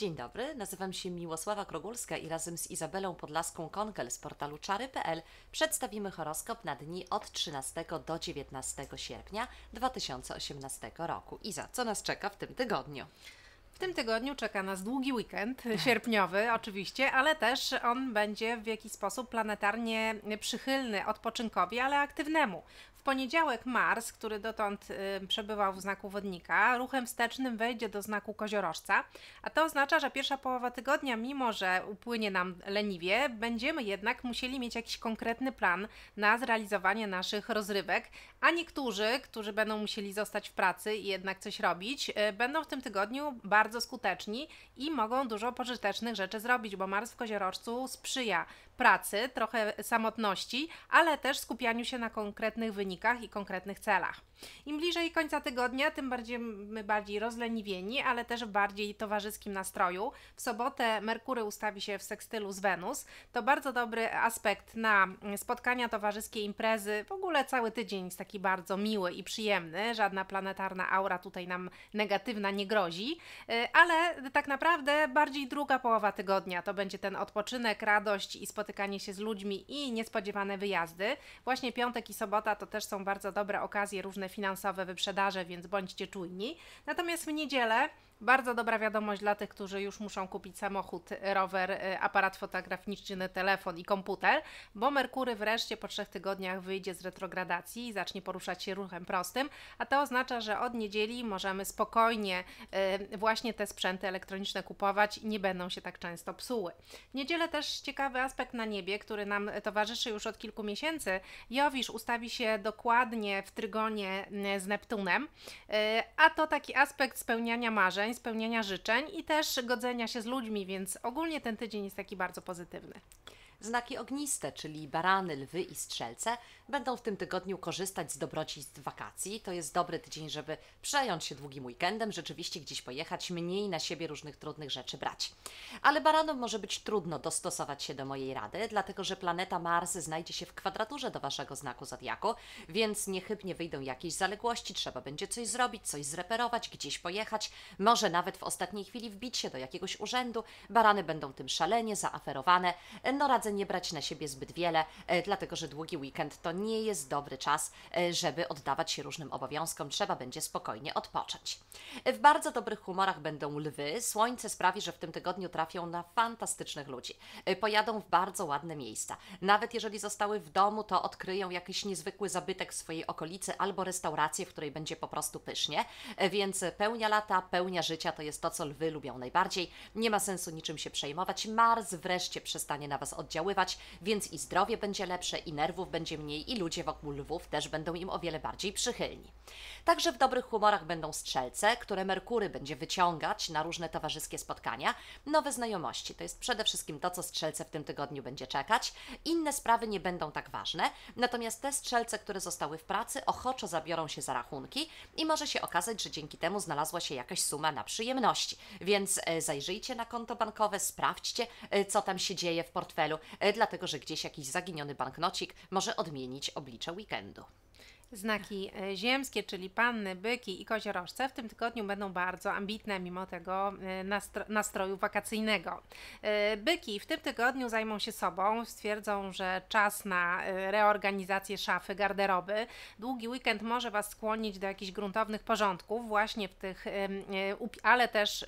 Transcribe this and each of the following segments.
Dzień dobry, nazywam się Miłosława Krogulska i razem z Izabelą Podlaską-Konkel z portalu czary.pl przedstawimy horoskop na dni od 13 do 19 sierpnia 2018 roku. Iza, co nas czeka w tym tygodniu? W tym tygodniu czeka nas długi weekend, sierpniowy oczywiście, ale też on będzie w jakiś sposób planetarnie przychylny odpoczynkowi, ale aktywnemu. W poniedziałek Mars, który dotąd y, przebywał w znaku wodnika, ruchem wstecznym wejdzie do znaku koziorożca, a to oznacza, że pierwsza połowa tygodnia, mimo że upłynie nam leniwie, będziemy jednak musieli mieć jakiś konkretny plan na zrealizowanie naszych rozrywek, a niektórzy, którzy będą musieli zostać w pracy i jednak coś robić, y, będą w tym tygodniu bardzo bardzo skuteczni i mogą dużo pożytecznych rzeczy zrobić, bo Mars w koziorożcu sprzyja pracy, trochę samotności, ale też skupianiu się na konkretnych wynikach i konkretnych celach. Im bliżej końca tygodnia, tym bardziej my bardziej rozleniwieni, ale też w bardziej towarzyskim nastroju. W sobotę Merkury ustawi się w sekstylu z Wenus. To bardzo dobry aspekt na spotkania towarzyskie, imprezy. W ogóle cały tydzień jest taki bardzo miły i przyjemny. Żadna planetarna aura tutaj nam negatywna nie grozi, e, ale tak naprawdę bardziej druga połowa tygodnia to będzie ten odpoczynek, radość i spotkanie spotykanie się z ludźmi i niespodziewane wyjazdy. Właśnie piątek i sobota to też są bardzo dobre okazje, różne finansowe wyprzedaże, więc bądźcie czujni. Natomiast w niedzielę bardzo dobra wiadomość dla tych, którzy już muszą kupić samochód, rower, y, aparat fotograficzny, telefon i komputer, bo Merkury wreszcie po trzech tygodniach wyjdzie z retrogradacji i zacznie poruszać się ruchem prostym, a to oznacza, że od niedzieli możemy spokojnie y, właśnie te sprzęty elektroniczne kupować i nie będą się tak często psuły. W niedzielę też ciekawy aspekt na niebie, który nam towarzyszy już od kilku miesięcy. Jowisz ustawi się dokładnie w trygonie y, z Neptunem, a to taki aspekt spełniania marzeń marzeń, spełniania życzeń i też godzenia się z ludźmi, więc ogólnie ten tydzień jest taki bardzo pozytywny. Znaki ogniste, czyli barany, lwy i strzelce, będą w tym tygodniu korzystać z dobrodziejstw wakacji. To jest dobry tydzień, żeby przejąć się długim weekendem, rzeczywiście gdzieś pojechać, mniej na siebie różnych trudnych rzeczy brać. Ale baranom może być trudno dostosować się do mojej rady, dlatego że planeta Mars znajdzie się w kwadraturze do waszego znaku zodiaku, więc niechybnie wyjdą jakieś zaległości, trzeba będzie coś zrobić, coś zreperować, gdzieś pojechać, może nawet w ostatniej chwili wbić się do jakiegoś urzędu. Barany będą tym szalenie zaaferowane. No radzę nie brać na siebie zbyt wiele, e, dlatego że długi weekend to nie jest dobry czas, e, żeby oddawać się różnym obowiązkom, trzeba będzie spokojnie odpocząć. W bardzo dobrych humorach będą lwy, słońce sprawi, że w tym tygodniu trafią na fantastycznych ludzi. E, pojadą w bardzo ładne miejsca. Nawet jeżeli zostały w domu, to odkryją jakiś niezwykły zabytek w swojej okolicy albo restaurację, w której będzie po prostu pysznie. Więc pełnia lata, pełnia życia to jest to, co lwy lubią najbardziej. Nie ma sensu niczym się przejmować. Mars wreszcie przestanie na Was oddziaływać oddziaływać, więc i zdrowie będzie lepsze, i nerwów będzie mniej, i ludzie wokół lwów też będą im o wiele bardziej przychylni. Także w dobrych humorach będą strzelce, które Merkury będzie wyciągać na różne towarzyskie spotkania, nowe znajomości. To jest przede wszystkim to, co strzelce w tym tygodniu będzie czekać. Inne sprawy nie będą tak ważne, natomiast te strzelce, które zostały w pracy, ochoczo zabiorą się za rachunki i może się okazać, że dzięki temu znalazła się jakaś suma na przyjemności. Więc e, zajrzyjcie na konto bankowe, sprawdźcie, e, co tam się dzieje w portfelu E, dlatego że gdzieś jakiś zaginiony banknocik może odmienić oblicze weekendu. Znaki e, ziemskie, czyli panny, byki i koziorożce w tym tygodniu będą bardzo ambitne mimo tego e, nastro nastroju wakacyjnego. E, byki w tym tygodniu zajmą się sobą, stwierdzą, że czas na reorganizację szafy, garderoby. Długi weekend może Was skłonić do jakichś gruntownych porządków właśnie w tych, ale też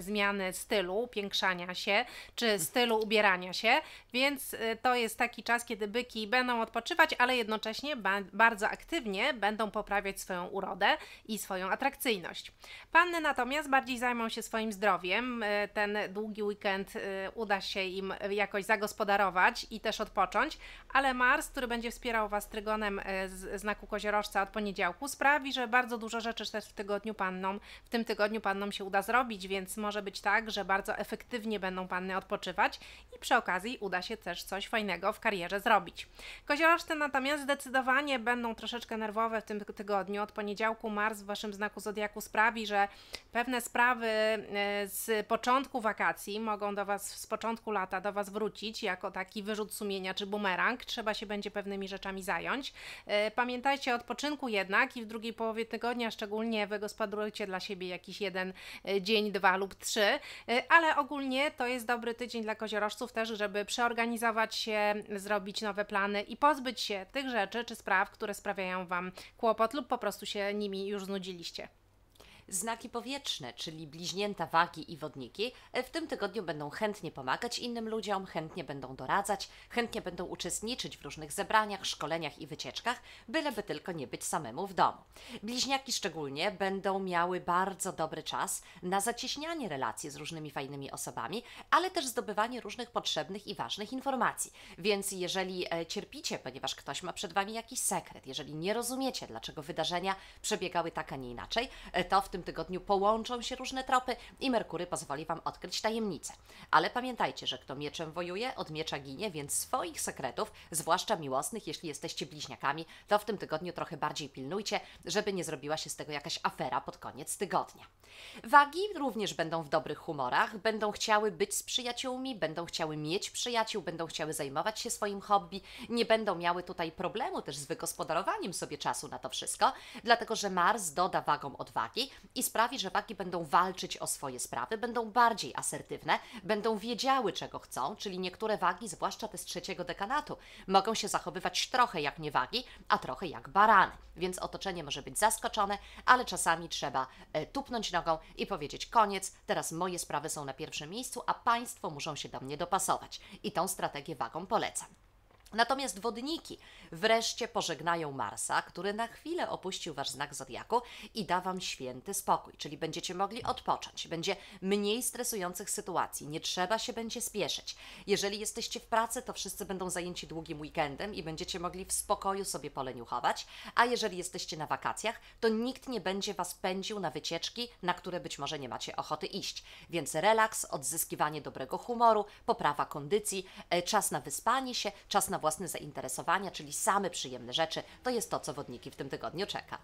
zmiany stylu, upiększania się, czy stylu ubierania się, więc to jest taki czas, kiedy byki będą odpoczywać, ale jednocześnie bardzo aktywnie aktywnie będą poprawiać swoją urodę i swoją atrakcyjność. Panny natomiast bardziej zajmą się swoim zdrowiem. E, ten długi weekend e, uda się im jakoś zagospodarować i też odpocząć, ale Mars, który będzie wspierał Was trygonem e, z znaku koziorożca od poniedziałku, sprawi, że bardzo dużo rzeczy też w tygodniu pannom, w tym tygodniu pannom się uda zrobić, więc może być tak, że bardzo efektywnie będą panny odpoczywać i przy okazji uda się też coś fajnego w karierze zrobić. Koziorożce natomiast zdecydowanie będą troszeczkę troszeczkę nerwowe w tym tygodniu. Od poniedziałku Mars w Waszym znaku Zodiaku sprawi, że pewne sprawy e, z początku wakacji mogą do Was, z początku lata do Was wrócić jako taki wyrzut sumienia czy bumerang. Trzeba się będzie pewnymi rzeczami zająć. E, pamiętajcie o odpoczynku jednak i w drugiej połowie tygodnia szczególnie wygospodarujcie dla siebie jakiś jeden e, dzień, dwa lub trzy, ale ogólnie to jest dobry tydzień dla koziorożców też, żeby przeorganizować się, zrobić nowe plany i pozbyć się tych rzeczy czy spraw, które sprawiają sprawiają Wam kłopot lub po prostu się nimi już znudziliście. Znaki powietrzne, czyli bliźnięta wagi i wodniki, e, w tym tygodniu będą chętnie pomagać innym ludziom, chętnie będą doradzać, chętnie będą uczestniczyć w różnych zebraniach, szkoleniach i wycieczkach, byleby tylko nie być samemu w domu. Bliźniaki szczególnie będą miały bardzo dobry czas na zacieśnianie relacji z różnymi fajnymi osobami, ale też zdobywanie różnych potrzebnych i ważnych informacji. Więc jeżeli e, cierpicie, ponieważ ktoś ma przed Wami jakiś sekret, jeżeli nie rozumiecie, dlaczego wydarzenia przebiegały tak, a nie inaczej, e, to w tym tym tygodniu połączą się różne tropy i Merkury pozwoli Wam odkryć tajemnice. Ale pamiętajcie, że kto mieczem wojuje, od miecza ginie, więc swoich sekretów, zwłaszcza miłosnych, jeśli jesteście bliźniakami, to w tym tygodniu trochę bardziej pilnujcie, żeby nie zrobiła się z tego jakaś afera pod koniec tygodnia. Wagi również będą w dobrych humorach, będą chciały być z przyjaciółmi, będą chciały mieć przyjaciół, będą chciały zajmować się swoim hobby, nie będą miały tutaj problemu też z wygospodarowaniem sobie czasu na to wszystko, dlatego że Mars doda wagom odwagi i sprawi, że wagi będą walczyć o swoje sprawy, będą bardziej asertywne, będą wiedziały, czego chcą, czyli niektóre wagi, zwłaszcza te z trzeciego dekanatu, mogą się zachowywać trochę jak niewagi, a trochę jak barany. Więc otoczenie może być zaskoczone, ale czasami trzeba e, tupnąć nogą i powiedzieć koniec, teraz moje sprawy są na pierwszym miejscu, a Państwo muszą się do mnie dopasować. I tą strategię wagą polecam. Natomiast wodniki wreszcie pożegnają Marsa, który na chwilę opuścił wasz znak zodiaku i da wam święty spokój, czyli będziecie mogli odpocząć, będzie mniej stresujących sytuacji, nie trzeba się będzie spieszyć. Jeżeli jesteście w pracy, to wszyscy będą zajęci długim weekendem i będziecie mogli w spokoju sobie poleniuchować, a jeżeli jesteście na wakacjach, to nikt nie będzie was pędził na wycieczki, na które być może nie macie ochoty iść. Więc relaks, odzyskiwanie dobrego humoru, poprawa kondycji, e, czas na wyspanie się, czas na własne zainteresowania, czyli same przyjemne rzeczy, to jest to, co wodniki w tym tygodniu czeka.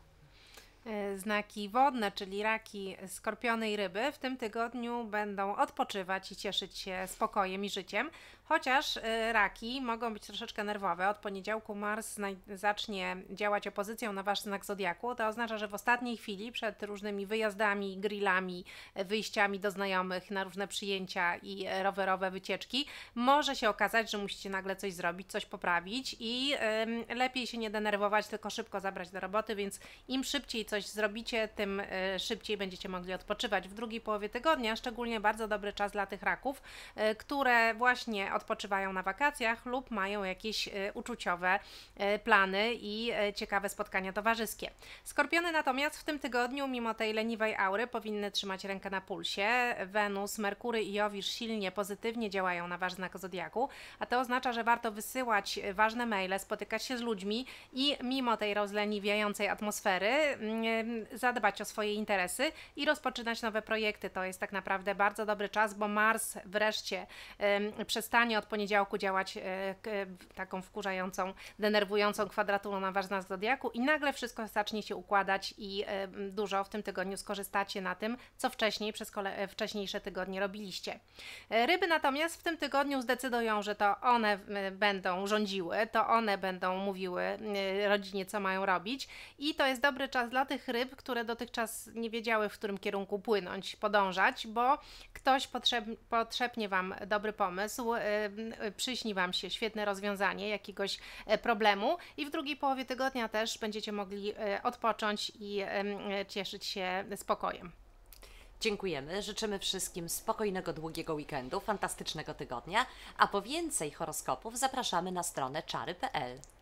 E, znaki wodne, czyli raki, skorpiony i ryby, w tym tygodniu będą odpoczywać i cieszyć się spokojem i życiem, chociaż e, raki mogą być troszeczkę nerwowe. Od poniedziałku Mars zacznie działać opozycją na wasz znak zodiaku. To oznacza, że w ostatniej chwili, przed różnymi wyjazdami, grillami, e, wyjściami do znajomych na różne przyjęcia i rowerowe wycieczki, może się okazać, że musicie nagle coś zrobić, coś poprawić i lepiej się nie denerwować, tylko szybko zabrać do roboty, więc im szybciej coś coś zrobicie, tym e, szybciej będziecie mogli odpoczywać w drugiej połowie tygodnia. Szczególnie bardzo dobry czas dla tych raków, e, które właśnie odpoczywają na wakacjach lub mają jakieś e, uczuciowe plany i ciekawe spotkania towarzyskie. Skorpiony natomiast w tym tygodniu, mimo tej leniwej aury, powinny trzymać rękę na pulsie. Wenus, Merkury i Jowisz silnie pozytywnie działają na wasz znak zodiaku, a to oznacza, że warto wysyłać ważne maile, spotykać się z ludźmi i mimo tej rozleniwiającej atmosfery mm, E, zadbać o swoje interesy i rozpoczynać nowe projekty. To jest tak naprawdę bardzo dobry czas, bo Mars wreszcie przestanie od poniedziałku działać e, e, taką wkurzającą, denerwującą kwadraturą na Wasz Zodiaku i nagle wszystko zacznie się układać i dużo w tym tygodniu skorzystacie na tym, co wcześniej przez kole- wcześniejsze tygodnie robiliście. Ryby natomiast w tym tygodniu zdecydują, że to one będą rządziły, to one będą mówiły rodzinie, co mają robić i to jest dobry czas dla tych, tych ryb, które dotychczas nie wiedziały, w którym kierunku płynąć, podążać, bo ktoś potrzeb, Wam dobry pomysł, przyśni Wam się świetne rozwiązanie jakiegoś e, problemu i w drugiej połowie tygodnia też będziecie mogli e, odpocząć i cieszyć się spokojem. Dziękujemy, życzymy wszystkim spokojnego, długiego weekendu, fantastycznego tygodnia, a po więcej horoskopów zapraszamy na stronę czary.pl.